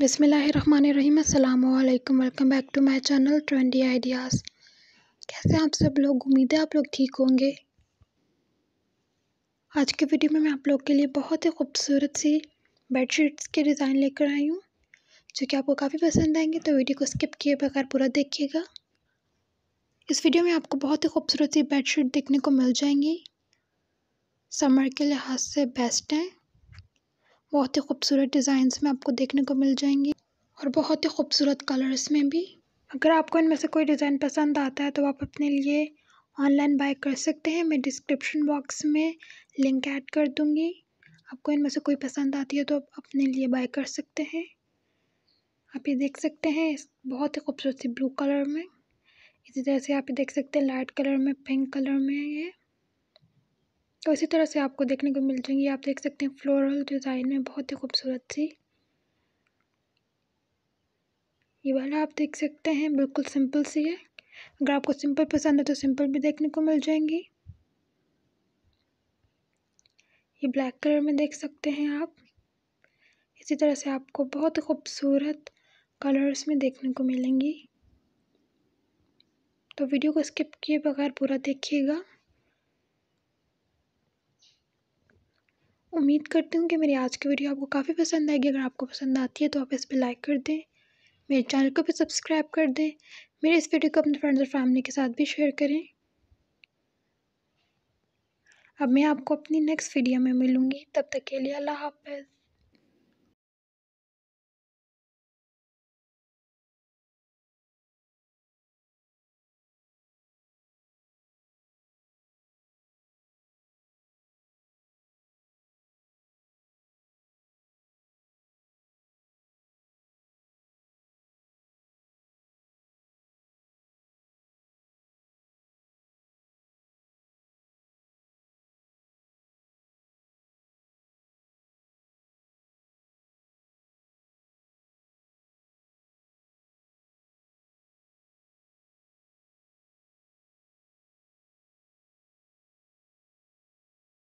बिसमीम अल्लाम welcome back to my channel trendy ideas कैसे आप सब लोग उम्मीद है आप लोग ठीक होंगे आज के वीडियो में मैं आप लोग के लिए बहुत ही खूबसूरत सी बेडशीट्स के डिज़ाइन लेकर आई हूँ जो कि आपको काफ़ी पसंद आएंगे तो वीडियो को स्किप किए बगैर पूरा देखिएगा इस वीडियो में आपको बहुत ही खूबसूरत सी बेड देखने को मिल जाएंगी समर के लिहाज से बेस्ट हैं बहुत ही खूबसूरत डिज़ाइंस में आपको देखने को मिल जाएंगी और बहुत ही खूबसूरत कलर्स में भी अगर आपको इनमें से कोई डिज़ाइन पसंद आता है तो आप अपने लिए ऑनलाइन बाय कर सकते हैं मैं डिस्क्रिप्शन बॉक्स में लिंक ऐड कर दूँगी आपको इनमें से कोई पसंद आती है तो आप अपने लिए बाय कर सकते हैं आप ये देख सकते हैं इस बहुत ही खूबसूरत सी ब्लू कलर में इसी तरह से आप ये देख सकते हैं लाइट कलर में पिंक कलर में ये तो इसी तरह से आपको देखने को मिल जाएंगी आप देख सकते हैं फ्लोरल डिज़ाइन में बहुत ही खूबसूरत सी ये वाला आप देख सकते हैं बिल्कुल सिंपल सी है अगर आपको सिंपल पसंद है तो सिंपल भी देखने को मिल जाएंगी ये ब्लैक कलर में देख सकते हैं आप इसी तरह से आपको बहुत खूबसूरत कलर्स में देखने को मिलेंगी तो वीडियो को स्किप किए बगैर पूरा देखिएगा उम्मीद करती हूँ कि मेरी आज की वीडियो आपको काफ़ी पसंद आएगी अगर आपको पसंद आती है तो आप इस पर लाइक कर दें मेरे चैनल को भी सब्सक्राइब कर दें मेरे इस वीडियो को अपने फ्रेंड्स और फैमिली के साथ भी शेयर करें अब मैं आपको अपनी नेक्स्ट वीडियो में मिलूँगी तब तक के लिए अल्लाह हाफ